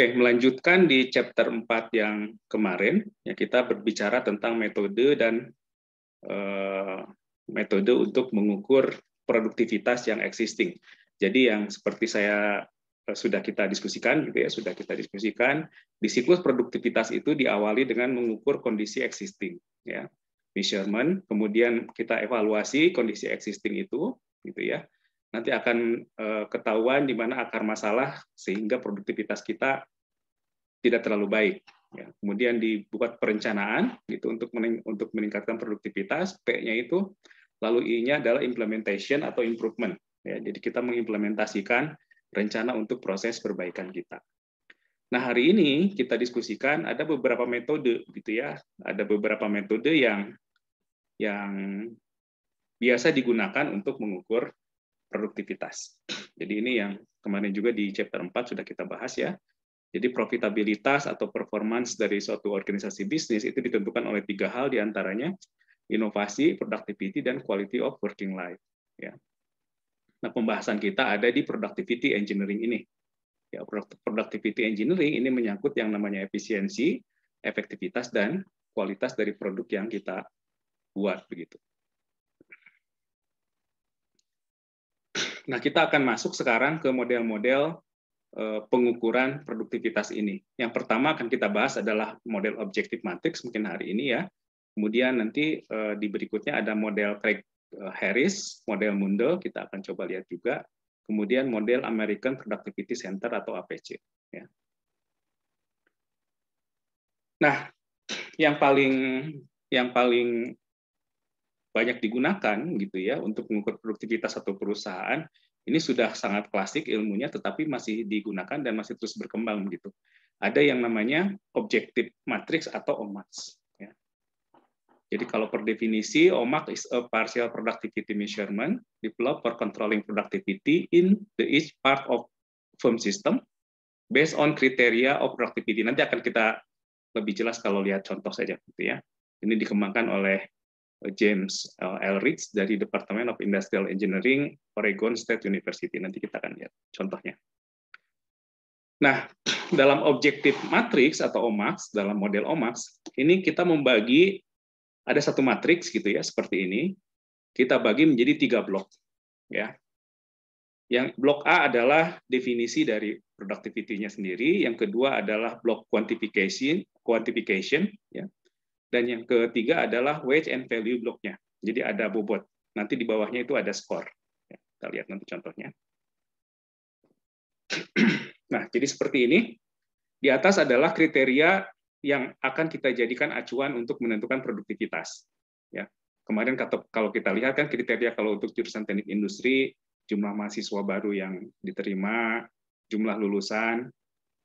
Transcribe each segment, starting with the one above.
Oke, melanjutkan di chapter 4 yang kemarin, ya kita berbicara tentang metode dan eh, metode untuk mengukur produktivitas yang existing. Jadi yang seperti saya eh, sudah kita diskusikan gitu ya, sudah kita diskusikan, di siklus produktivitas itu diawali dengan mengukur kondisi existing ya. Measurement, kemudian kita evaluasi kondisi existing itu gitu ya nanti akan eh, ketahuan di mana akar masalah sehingga produktivitas kita tidak terlalu baik. Ya, kemudian dibuat perencanaan gitu untuk mening, untuk meningkatkan produktivitas P-nya itu lalu I-nya adalah implementation atau improvement ya jadi kita mengimplementasikan rencana untuk proses perbaikan kita. Nah, hari ini kita diskusikan ada beberapa metode gitu ya. Ada beberapa metode yang yang biasa digunakan untuk mengukur produktivitas. Jadi ini yang kemarin juga di chapter 4 sudah kita bahas ya. Jadi profitabilitas atau performance dari suatu organisasi bisnis itu ditentukan oleh tiga hal diantaranya inovasi, productivity, dan quality of working life. Ya. Nah pembahasan kita ada di productivity engineering ini. Ya, productivity engineering ini menyangkut yang namanya efisiensi, efektivitas, dan kualitas dari produk yang kita buat begitu. Nah kita akan masuk sekarang ke model-model Eh, pengukuran produktivitas ini. Yang pertama akan kita bahas adalah model objektif matrix mungkin hari ini ya. Kemudian nanti eh, di berikutnya ada model Craig eh, Harris, model Mundell kita akan coba lihat juga. Kemudian model American Productivity Center atau APC. Ya. Nah, yang paling yang paling banyak digunakan gitu ya untuk mengukur produktivitas satu perusahaan ini sudah sangat klasik ilmunya, tetapi masih digunakan dan masih terus berkembang gitu. Ada yang namanya objektif matrix atau OMAX. Ya. Jadi kalau per definisi, OMAX is a partial productivity measurement developed for controlling productivity in the each part of firm system based on criteria of productivity. Nanti akan kita lebih jelas kalau lihat contoh saja gitu ya. Ini dikembangkan oleh Eh, James eh, Elrich dari Department of Industrial Engineering Oregon State University. Nanti kita akan lihat contohnya. Nah, dalam objektif matriks atau OMAX, dalam model OMAX, ini kita membagi, ada satu matriks gitu ya, seperti ini. Kita bagi menjadi tiga blok. ya. Yang blok A adalah definisi dari productivity-nya sendiri, yang kedua adalah blok quantification, quantification ya. Dan yang ketiga adalah wage and value block Jadi ada bobot. Nanti di bawahnya itu ada skor. Ya, kita lihat nanti contohnya. Nah, jadi seperti ini. Di atas adalah kriteria yang akan kita jadikan acuan untuk menentukan produktivitas. Ya. Kemarin kalau kita lihat kan kriteria kalau untuk jurusan teknik industri, jumlah mahasiswa baru yang diterima, jumlah lulusan,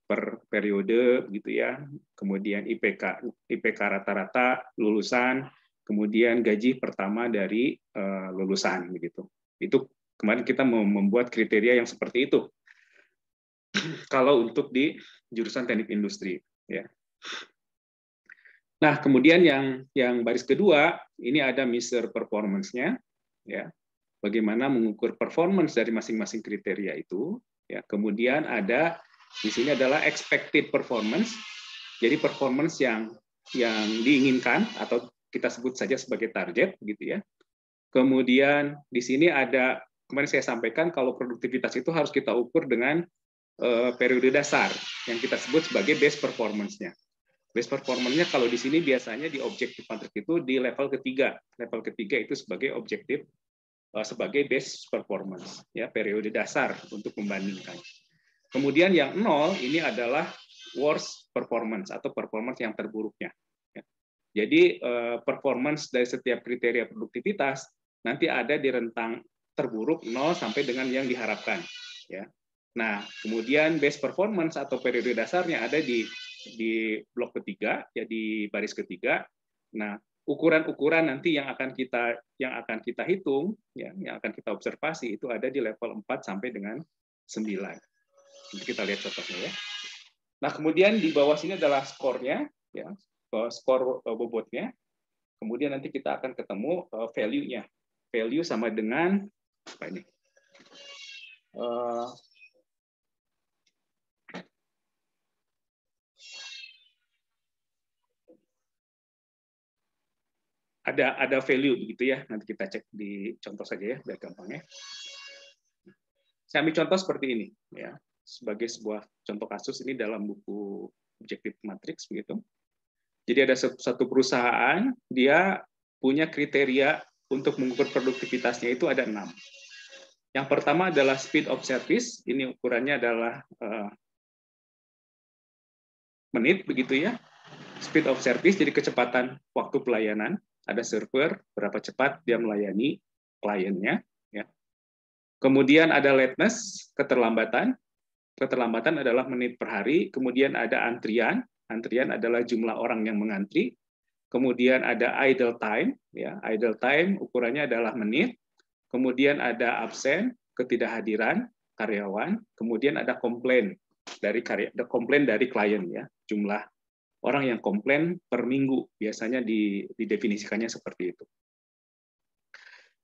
per periode gitu ya. Kemudian IPK IPK rata-rata lulusan, kemudian gaji pertama dari eh, lulusan begitu. Itu kemarin kita membuat kriteria yang seperti itu. Kalau untuk di jurusan teknik industri ya. Nah, kemudian yang yang baris kedua ini ada measure performance-nya ya. Bagaimana mengukur performance dari masing-masing kriteria itu ya. Kemudian ada di sini adalah expected performance. Jadi performance yang yang diinginkan atau kita sebut saja sebagai target gitu ya. Kemudian di sini ada kemarin saya sampaikan kalau produktivitas itu harus kita ukur dengan uh, periode dasar yang kita sebut sebagai base performance-nya. Base performance-nya kalau di sini biasanya di objektif matrix itu di level ketiga. Level ketiga itu sebagai objektif eh, sebagai base performance ya periode dasar untuk membandingkan. Kemudian yang nol ini adalah worst performance atau performance yang terburuknya. Ya. Jadi eh, performance dari setiap kriteria produktivitas nanti ada di rentang terburuk 0 sampai dengan yang diharapkan. Ya. Nah, kemudian base performance atau periode dasarnya ada di di blok ketiga, ya baris ketiga. Nah, ukuran-ukuran nanti yang akan kita yang akan kita hitung, ya, yang akan kita observasi itu ada di level 4 sampai dengan 9. Nanti kita lihat contohnya ya. Nah, kemudian di bawah sini adalah skornya, ya, skor e, bobotnya. Kemudian nanti kita akan ketemu e, value-nya. Value sama dengan apa ini? E, ada ada value begitu ya. Nanti kita cek di contoh saja ya, biar gampang ya. Saya ambil contoh seperti ini ya sebagai sebuah contoh kasus ini dalam buku objektif matrix begitu. Jadi ada satu perusahaan dia punya kriteria untuk mengukur produktivitasnya itu ada enam. Yang pertama adalah speed of service, ini ukurannya adalah uh, menit begitu ya. Speed of service jadi kecepatan waktu pelayanan. Ada server berapa cepat dia melayani kliennya. Ya. Kemudian ada lateness keterlambatan keterlambatan adalah menit per hari, kemudian ada antrian, antrian adalah jumlah orang yang mengantri, kemudian ada idle time, ya idle time ukurannya adalah menit, kemudian ada absen, ketidakhadiran karyawan, kemudian ada komplain dari karya, komplain dari klien ya, jumlah orang yang komplain per minggu biasanya didefinisikannya seperti itu.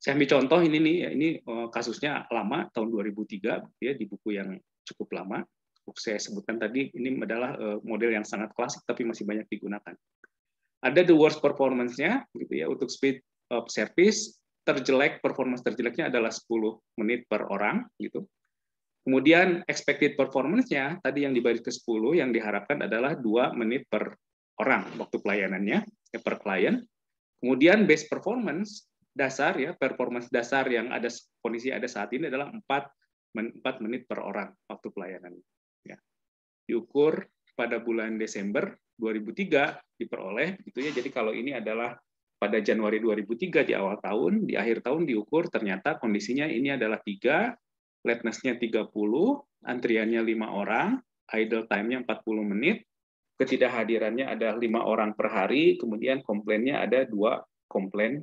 Saya ambil contoh ini nih, ya. ini eh, kasusnya lama tahun 2003 ya di buku yang cukup lama. Saya sebutkan tadi ini adalah eh, model yang sangat klasik tapi masih banyak digunakan. Ada the worst performance-nya gitu ya untuk speed of service terjelek performance terjeleknya adalah 10 menit per orang gitu. Kemudian expected performance-nya tadi yang dibagi ke 10 yang diharapkan adalah 2 menit per orang waktu pelayanannya ya, per klien. Kemudian base performance dasar ya performance dasar yang ada kondisi ada saat ini adalah 4 4 menit per orang waktu pelayanan. Ya. Diukur pada bulan Desember 2003 diperoleh gitu ya. Jadi kalau ini adalah pada Januari 2003 di awal tahun, di akhir tahun diukur ternyata kondisinya ini adalah tiga, lateness-nya 30, antriannya lima orang, idle time-nya 40 menit, ketidakhadirannya ada lima orang per hari, kemudian komplainnya ada dua komplain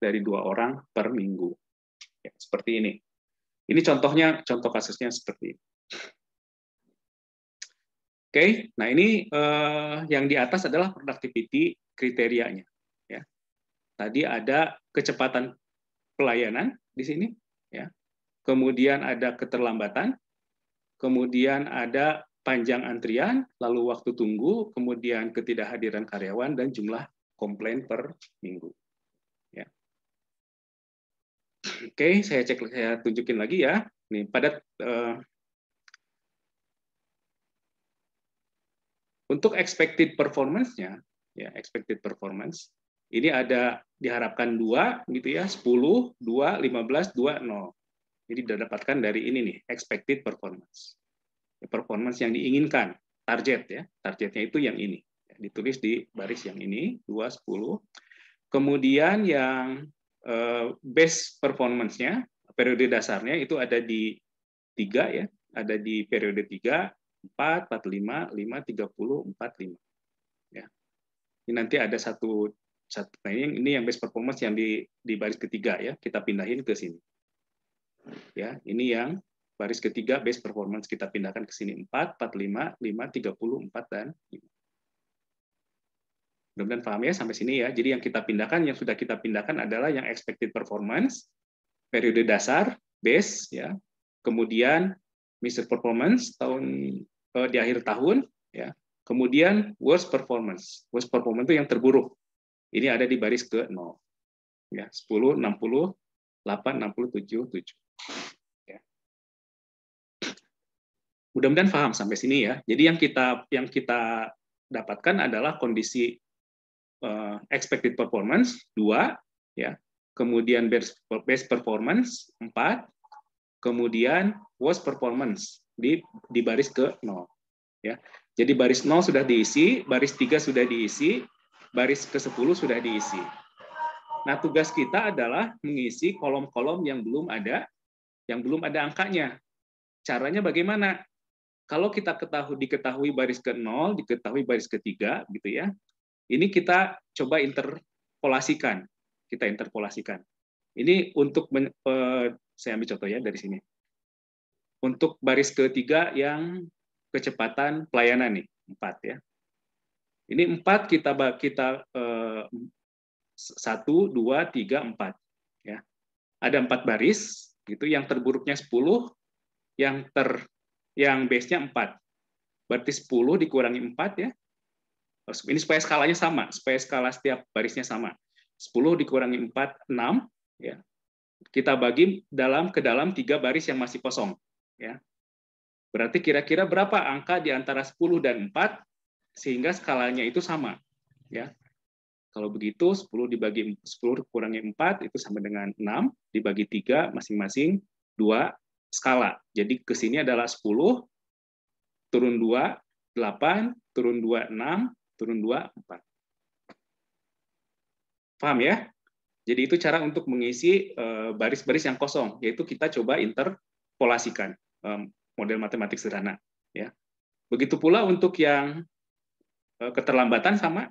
dari dua orang per minggu. Ya, seperti ini. Ini contohnya, contoh kasusnya seperti ini. Oke, nah ini eh, yang di atas adalah productivity kriterianya. Ya. Tadi ada kecepatan pelayanan di sini, ya. kemudian ada keterlambatan, kemudian ada panjang antrian, lalu waktu tunggu, kemudian ketidakhadiran karyawan, dan jumlah komplain per minggu. Oke, saya cek saya tunjukin lagi ya. Nih, pada uh, eh, untuk expected performance-nya, ya, expected performance ini ada diharapkan dua gitu ya, sepuluh, dua, lima belas, dua 0. Jadi dapatkan dari ini nih, expected performance. Ya, performance yang diinginkan, target ya. Targetnya itu yang ini. Ya, ditulis di baris yang ini, dua sepuluh. Kemudian yang Eh, base performance-nya, periode dasarnya itu ada di tiga ya, ada di periode tiga 3, 4, tiga 5, empat lima Ya. Ini nanti ada satu, satu training, nah, ini, yang base performance yang di, di baris ketiga ya, kita pindahin ke sini. Ya, ini yang baris ketiga base performance kita pindahkan ke sini empat 4, lima 5, 30, 4 dan 5. Mudah-mudahan paham ya sampai sini ya. Jadi yang kita pindahkan, yang sudah kita pindahkan adalah yang expected performance, periode dasar, base, ya. Kemudian measured performance tahun eh, di akhir tahun, ya. Kemudian worst performance. Worst performance itu yang terburuk. Ini ada di baris ke 0. Ya, 10, 60, 8, 60, 7, 7. Ya. Mudah-mudahan paham sampai sini ya. Jadi yang kita yang kita dapatkan adalah kondisi uh, expected performance dua ya kemudian best, best performance empat kemudian worst performance di di baris ke nol ya jadi baris nol sudah diisi, baris tiga sudah diisi, baris ke-10 sudah diisi. Nah, tugas kita adalah mengisi kolom-kolom yang belum ada, yang belum ada angkanya. Caranya bagaimana? Kalau kita ketahui diketahui baris ke-0, diketahui baris ketiga, gitu ya. Ini kita coba interpolasikan, kita interpolasikan. Ini untuk men, eh, saya ambil contoh ya dari sini. Untuk baris ketiga yang kecepatan pelayanan nih empat ya. Ini empat kita kita eh, satu dua tiga empat ya. Ada empat baris gitu yang terburuknya sepuluh, yang ter yang base-nya empat. Berarti sepuluh dikurangi empat ya. Ini supaya skalanya sama, supaya skala setiap barisnya sama. 10 dikurangi 4, 6. Ya. Kita bagi dalam ke dalam tiga baris yang masih kosong. Ya. Berarti kira-kira berapa angka di antara 10 dan 4 sehingga skalanya itu sama. Ya. Kalau begitu 10 dibagi 10 kurangi 4 itu sama dengan 6 dibagi 3 masing-masing 2 skala. Jadi ke sini adalah 10 turun 2 8 turun 2 6 turun 2, 4. Paham ya? Jadi itu cara untuk mengisi eh, baris-baris yang kosong, yaitu kita coba interpolasikan eh, model matematik sederhana. Ya, begitu pula untuk yang eh, keterlambatan sama,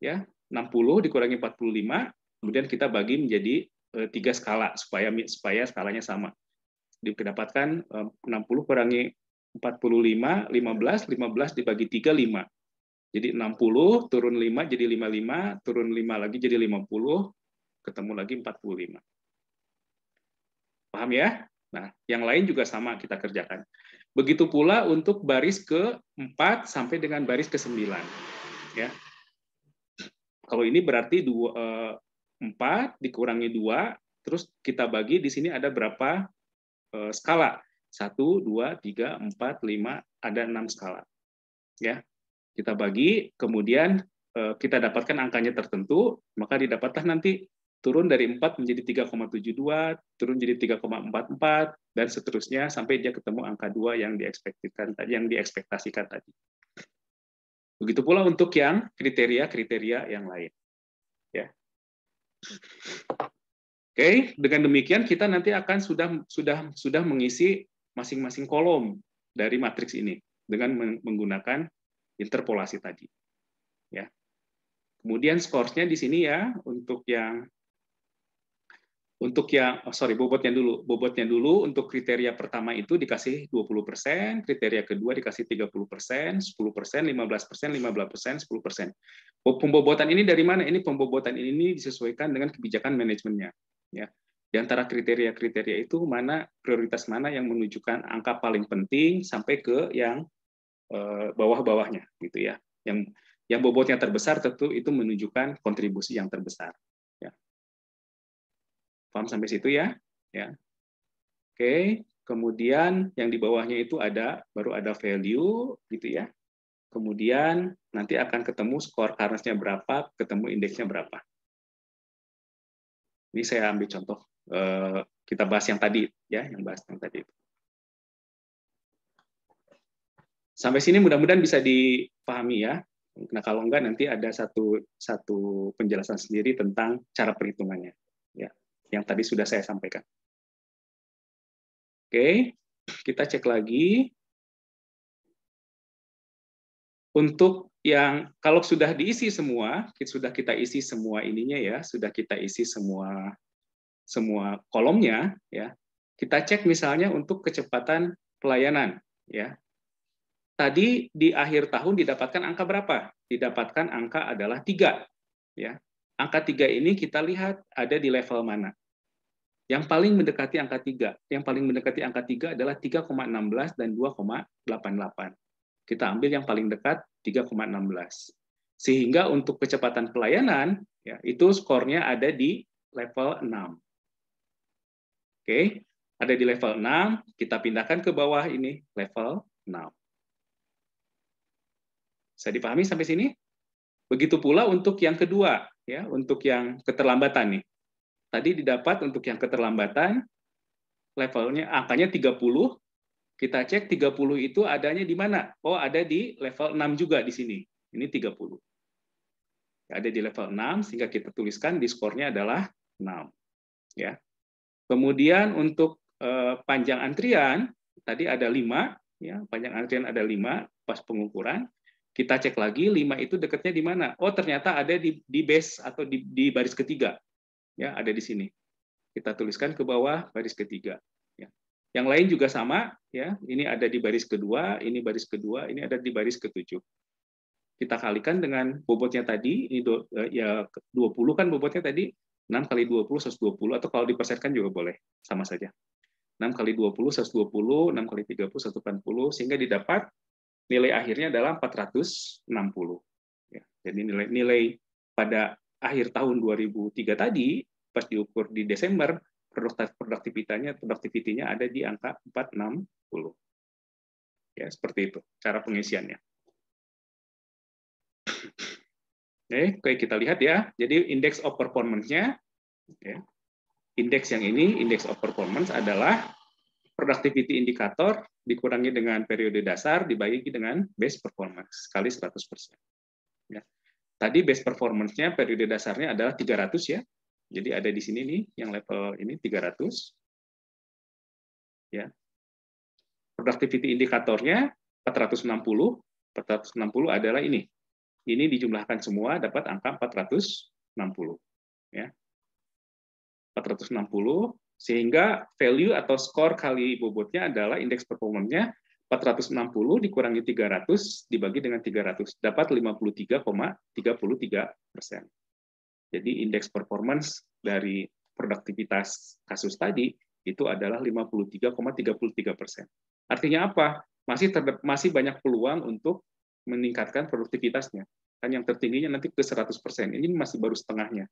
ya 60 dikurangi 45, kemudian kita bagi menjadi tiga skala supaya supaya skalanya sama. Dikedapatkan 60 kurangi 45, 15, 15 dibagi 3, 5. Jadi 60, turun 5 jadi 55, turun 5 lagi jadi 50, ketemu lagi 45. Paham ya? Nah, yang lain juga sama kita kerjakan. Begitu pula untuk baris ke 4 sampai dengan baris ke 9. Ya. Kalau ini berarti 2, 4 eh, dikurangi 2, terus kita bagi di sini ada berapa eh, skala? 1, 2, 3, 4, 5, ada 6 skala. Ya, kita bagi, kemudian eh, kita dapatkan angkanya tertentu, maka didapatlah nanti turun dari 4 menjadi 3,72, turun jadi 3,44, dan seterusnya sampai dia ketemu angka 2 yang diekspektasikan, yang diekspektasikan tadi. Begitu pula untuk yang kriteria-kriteria yang lain. Ya. Oke, dengan demikian kita nanti akan sudah sudah sudah mengisi masing-masing kolom dari matriks ini dengan menggunakan interpolasi tadi. Ya. Kemudian skorsnya di sini ya untuk yang untuk yang oh sorry bobotnya dulu bobotnya dulu untuk kriteria pertama itu dikasih 20%, kriteria kedua dikasih 30%, 10%, 15%, 15%, 10%. Pembobotan ini dari mana? Ini pembobotan ini disesuaikan dengan kebijakan manajemennya ya. Di antara kriteria-kriteria itu mana prioritas mana yang menunjukkan angka paling penting sampai ke yang Eh, bawah-bawahnya gitu ya. Yang yang bobotnya terbesar tentu itu menunjukkan kontribusi yang terbesar. Ya. Paham sampai situ ya? Ya. Oke, kemudian yang di bawahnya itu ada baru ada value gitu ya. Kemudian nanti akan ketemu skor karnesnya berapa, ketemu indeksnya berapa. Ini saya ambil contoh eh, kita bahas yang tadi ya, yang bahas yang tadi itu. Sampai sini mudah-mudahan bisa dipahami ya. Nah, kalau enggak nanti ada satu satu penjelasan sendiri tentang cara perhitungannya ya, yang tadi sudah saya sampaikan. Oke, kita cek lagi. Untuk yang kalau sudah diisi semua, sudah kita isi semua ininya ya, sudah kita isi semua semua kolomnya ya. Kita cek misalnya untuk kecepatan pelayanan ya tadi di akhir tahun didapatkan angka berapa? Didapatkan angka adalah tiga. Ya, angka tiga ini kita lihat ada di level mana. Yang paling mendekati angka tiga, yang paling mendekati angka tiga adalah 3,16 dan 2,88. Kita ambil yang paling dekat 3,16. Sehingga untuk kecepatan pelayanan, ya, itu skornya ada di level 6. Oke, ada di level 6, kita pindahkan ke bawah ini, level 6. Bisa dipahami sampai sini? Begitu pula untuk yang kedua, ya, untuk yang keterlambatan nih. Tadi didapat untuk yang keterlambatan levelnya angkanya 30. Kita cek 30 itu adanya di mana? Oh, ada di level 6 juga di sini. Ini 30. Ada di level 6 sehingga kita tuliskan diskornya adalah 6. Ya. Kemudian untuk eh, panjang antrian tadi ada 5 ya, panjang antrian ada 5 pas pengukuran. Kita cek lagi lima itu dekatnya di mana? Oh, ternyata ada di di base atau di, di baris ketiga. Ya, ada di sini. Kita tuliskan ke bawah baris ketiga. Ya. Yang lain juga sama, ya. Ini ada di baris kedua, ini baris kedua, ini ada di baris ketujuh. Kita kalikan dengan bobotnya tadi, ini do, eh, ya 20 kan bobotnya tadi, 6 kali 20 120 atau kalau dipersetkan juga boleh, sama saja. 6 kali 20 120, 6 kali 30 180 sehingga didapat nilai akhirnya adalah 460. Ya, jadi nilai-nilai pada akhir tahun 2003 tadi, pas diukur di Desember, produktivitasnya produktivitinya ada di angka 460. Ya, seperti itu cara pengisiannya. Oke, okay, kita lihat ya. Jadi indeks of performance-nya ya. Indeks yang ini, indeks of performance adalah productivity indikator dikurangi dengan periode dasar dibagi dengan base performance kali 100%. Ya. Tadi base performance-nya periode dasarnya adalah 300 ya. Jadi ada di sini nih yang level ini 300. Ya. Productivity indikatornya 460. 460 adalah ini. Ini dijumlahkan semua dapat angka 460. Ya. 460 sehingga value atau skor kali bobotnya adalah indeks performanya 460 dikurangi 300 dibagi dengan 300 dapat 53,33 persen. Jadi indeks performance dari produktivitas kasus tadi itu adalah 53,33 persen. Artinya apa? Masih terdep, masih banyak peluang untuk meningkatkan produktivitasnya. Kan yang tertingginya nanti ke 100 persen. Ini masih baru setengahnya.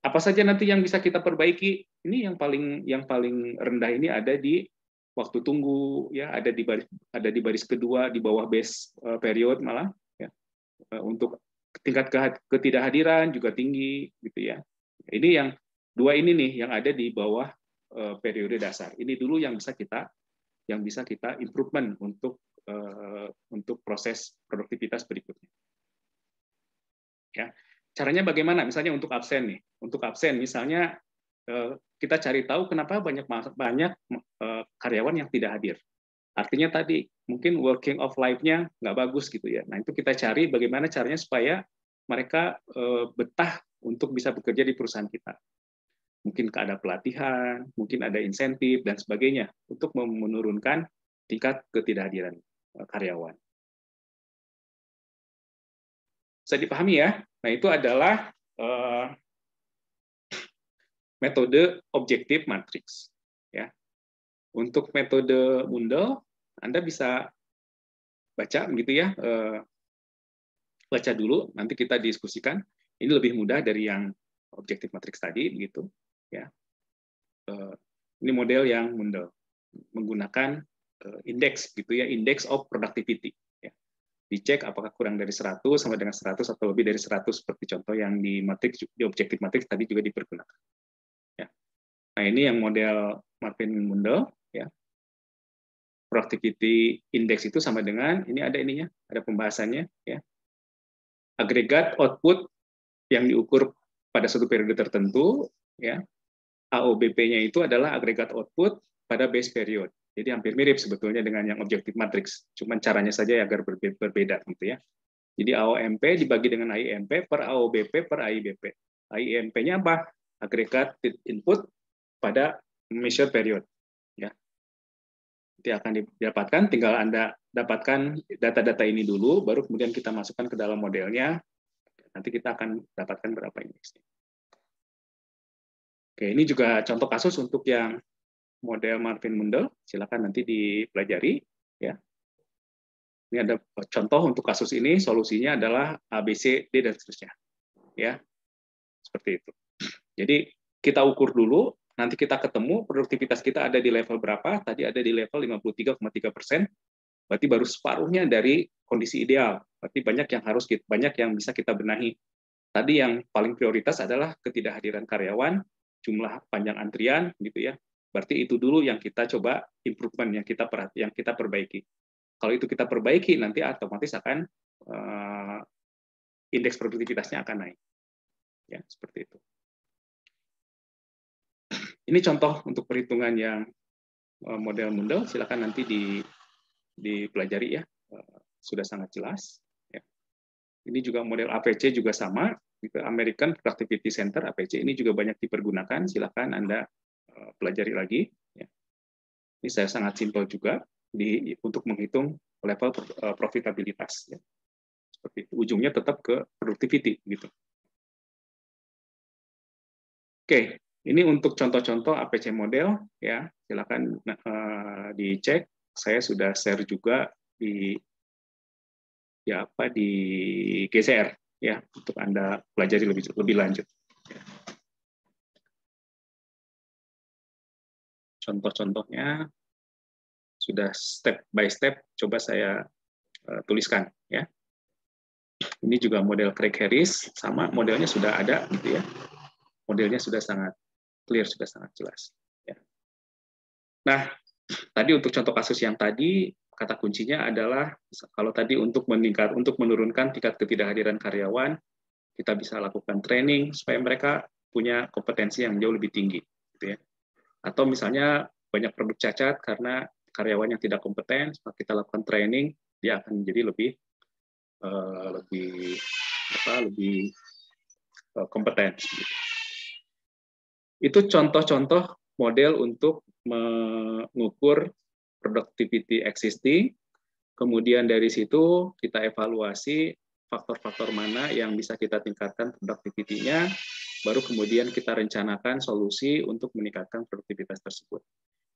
Apa saja nanti yang bisa kita perbaiki? Ini yang paling yang paling rendah ini ada di waktu tunggu ya, ada di baris ada di baris kedua di bawah base eh, period malah ya. Eh, untuk tingkat ketidakhadiran juga tinggi gitu ya. Ini yang dua ini nih yang ada di bawah eh, periode dasar. Ini dulu yang bisa kita yang bisa kita improvement untuk untuk proses produktivitas berikutnya. Ya. Caranya bagaimana? Misalnya untuk absen nih, untuk absen misalnya eh, kita cari tahu kenapa banyak banyak eh, karyawan yang tidak hadir. Artinya tadi mungkin working of life-nya nggak bagus gitu ya. Nah itu kita cari bagaimana caranya supaya mereka eh, betah untuk bisa bekerja di perusahaan kita. Mungkin ada pelatihan, mungkin ada insentif dan sebagainya untuk menurunkan tingkat ketidakhadiran karyawan. Bisa dipahami ya? Nah, itu adalah uh, metode objektif matriks. Ya. Untuk metode bundel, Anda bisa baca begitu ya, uh, baca dulu, nanti kita diskusikan. Ini lebih mudah dari yang objektif matriks tadi, begitu. Ya. Uh, ini model yang bundel, menggunakan indeks gitu ya, indeks of productivity dicek apakah kurang dari 100 sama dengan 100 atau lebih dari 100 seperti contoh yang di matriks di objektif matriks tadi juga dipergunakan. Ya. Nah, ini yang model Martin Mundell ya. Productivity index itu sama dengan ini ada ininya, ada pembahasannya ya. Agregat output yang diukur pada suatu periode tertentu ya. AOBP-nya itu adalah agregat output pada base period. Jadi hampir mirip sebetulnya dengan yang objektif matrix, cuman caranya saja agar berbeda gitu ya. Jadi AOMP dibagi dengan AIMP per AOBP per AIBP. AIMP-nya apa? Agregat input pada measure period. Ya. Nanti akan didapatkan, tinggal Anda dapatkan data-data ini dulu, baru kemudian kita masukkan ke dalam modelnya. Nanti kita akan dapatkan berapa indeksnya. Oke, ini juga contoh kasus untuk yang model Martin Mundel, Silakan nanti dipelajari. Ya. Ini ada contoh untuk kasus ini, solusinya adalah A, B, C, D, dan seterusnya. Ya, seperti itu. Jadi kita ukur dulu, nanti kita ketemu produktivitas kita ada di level berapa. Tadi ada di level 53,3 persen. Berarti baru separuhnya dari kondisi ideal. Berarti banyak yang harus kita, banyak yang bisa kita benahi. Tadi yang paling prioritas adalah ketidakhadiran karyawan, jumlah panjang antrian, gitu ya, Berarti itu dulu yang kita coba improvement yang kita perhati, yang kita perbaiki. Kalau itu kita perbaiki nanti otomatis akan uh, indeks produktivitasnya akan naik. Ya, seperti itu. Ini contoh untuk perhitungan yang eh, model model silakan nanti di dipelajari ya. Eh, sudah sangat jelas. Ya. Ini juga model APC juga sama. American Productivity Center APC ini juga banyak dipergunakan. Silakan Anda Eh, pelajari lagi. Ya. Ini saya sangat simpel juga di, untuk menghitung level eh, profitabilitas. Ya. Seperti itu. Ujungnya tetap ke productivity. Gitu. Oke, ini untuk contoh-contoh APC model. ya Silakan uh, dicek. Saya sudah share juga di ya apa di GCR ya untuk anda pelajari lebih lebih lanjut. contoh-contohnya sudah step by step coba saya eh, tuliskan ya. Ini juga model Craig Harris sama modelnya sudah ada gitu ya. Modelnya sudah sangat clear, sudah sangat jelas ya. Nah, tadi untuk contoh kasus yang tadi kata kuncinya adalah kalau tadi untuk meningkat untuk menurunkan tingkat ketidakhadiran karyawan kita bisa lakukan training supaya mereka punya kompetensi yang jauh lebih tinggi gitu ya atau misalnya banyak produk cacat karena karyawan yang tidak kompeten, setelah kita lakukan training, dia akan menjadi lebih uh, lebih apa lebih uh, kompeten. Itu contoh-contoh model untuk mengukur productivity existing. Kemudian dari situ kita evaluasi faktor-faktor mana yang bisa kita tingkatkan productivity baru kemudian kita rencanakan solusi untuk meningkatkan produktivitas tersebut.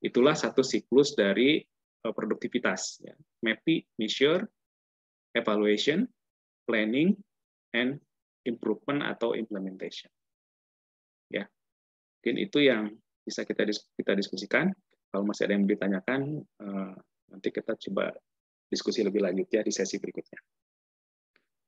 Itulah satu siklus dari eh, produktivitas. Ya. mapping, measure, evaluation, planning, and improvement atau implementation. Ya, mungkin itu yang bisa kita kita diskusikan. Kalau masih ada yang ditanyakan, eh, nanti kita coba diskusi lebih lanjut ya di sesi berikutnya.